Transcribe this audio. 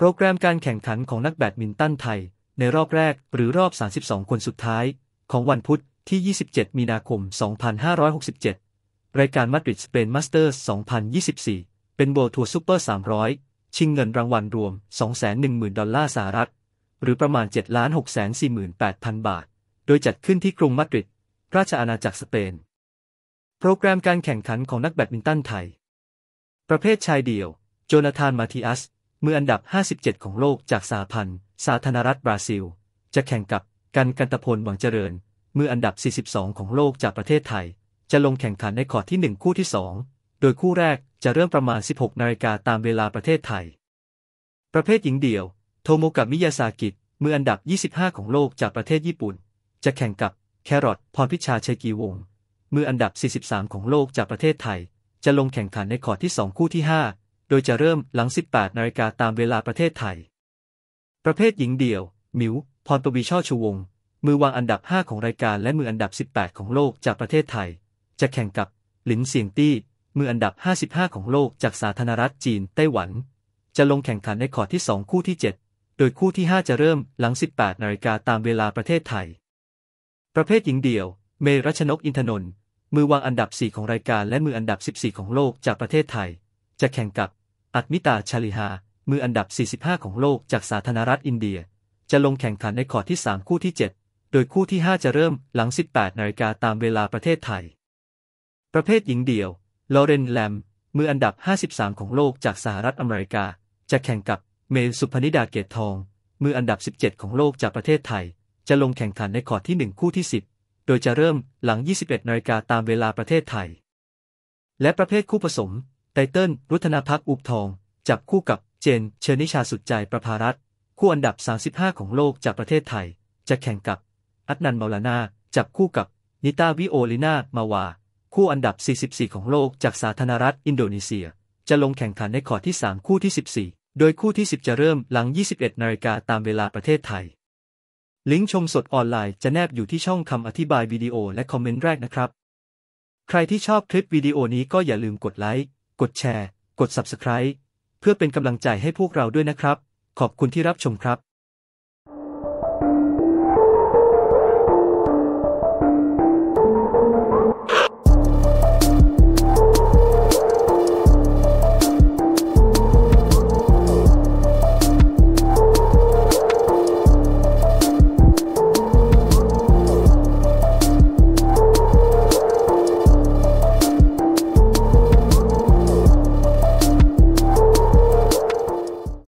โปรแกรมการแข่งขันของนักแบดมินตันไทย ในรอบแรกหรือรอบ 32 คนสุดท้าย ของวันพุธที่ 27 มีนาคม 2567 รายการมาดริดสเปนมาสเตอร์ส2024 เป็นโบทัวร์ซูเปอร์ 300 ชิงเงินรางวัลรวม210,000 ดอลลาร์สหรัฐ หรือประมาณ 7,648,000 บาท โดยจัดขึ้นที่กรุงมาดริดราชอาณาจักรสเปน โปรแกรมการแข่งขันของนักแบดมินตันไทย ประเภทชายเดี่ยว โจนาธานมาติอัสมืออันดับ 57 ของโลกจากสาพันธ์สาธารณรัฐบราซิล จะแข่งกับกันกันตพลหวังเจริญ มืออันดับ 42 ของโลกจากประเทศไทย จะลงแข่งขันในคอร์ที่ 1 คู่ที่ 2 โดยคู่แรกจะเริ่มประมาณ 16 นาฬิกาตามเวลาประเทศไทย ประเภทหญิงเดี่ยว โทโมกะมิยาซากิมืออันดับ 25 ของโลกจากประเทศญี่ปุ่น จะแข่งกับแครอทพรพิชาชัยกีวงมืออันดับ 43 ของโลกจากประเทศไทย จะลงแข่งขันในคอร์ที่2คู่ที่5โดยจะเริ่มหลัง 18นาฬิกาตามเวลาประเทศไทย ประเภทหญิงเดี่ยว มิวพรปวีช่อชูวง มือวางอันดับ 5 ของรายการและมืออันดับ 18 ของโลกจากประเทศไทย จะแข่งกับ หลินเซียงตี้ มืออันดับ 55 ของโลกจากสาธารณรัฐจีนไต้หวัน จะลงแข่งขันในคอร์ดที่ 2 คู่ที่ 7 โดยคู่ที่ 5 จะเริ่มหลัง 18นาฬิกาตามเวลาประเทศไทย ประเภทหญิงเดี่ยว เมรัชนกอินทนนท์ มือวางอันดับ 4 ของรายการและมืออันดับ 14 ของโลกจากประเทศไทย จะแข่งกับอัตมิตา ชาลิฮา มืออันดับ 45 ของโลกจากสาธารณรัฐอินเดีย จะลงแข่งขันในคอร์ที่ 3 คู่ที่ 7 โดยคู่ที่ 5 จะเริ่มหลัง 18 นาฬิกาตามเวลาประเทศไทย ประเภทหญิงเดี่ยว ลอเรนแลม มืออันดับ 53 ของโลกจากสหรัฐอเมริกา จะแข่งกับเมลสุพนิดาเกตทอง มืออันดับ 17 ของโลกจากประเทศไทย จะลงแข่งขันในคอร์ดที่ 1 คู่ที่ 10 โดยจะเริ่มหลัง 21 นาฬิกาตามเวลาประเทศไทย และประเภทคู่ผสมไตเติ้ลรุธนาพักอุบทอง จับคู่กับเจนเชนิชาสุดใจประภารัตคู่อันดับ 35 ของโลกจากประเทศไทย จะแข่งกับอัตนันมาลานาจับคู่กับนิตาวิโอลินามาวาคู่อันดับ 44 ของโลกจากสาธารณรัฐอินโดนีเซีย จะลงแข่งขันในขอที่ 3 คู่ที่ 14 โดยคู่ที่ 10 จะเริ่มหลัง 21 นาฬิกาตามเวลาประเทศไทย ลิงก์ชมสดออนไลน์ จะแนบอยู่ที่ช่องคำอธิบายวิดีโอและคอมเมนต์แรกนะครับ ใครที่ชอบคลิปวิดีโอนี้ก็อย่าลืมกดไลค์กดแชร์ กด Subscribe เพื่อเป็นกำลังใจให้พวกเราด้วยนะครับ ขอบคุณที่รับชมครับ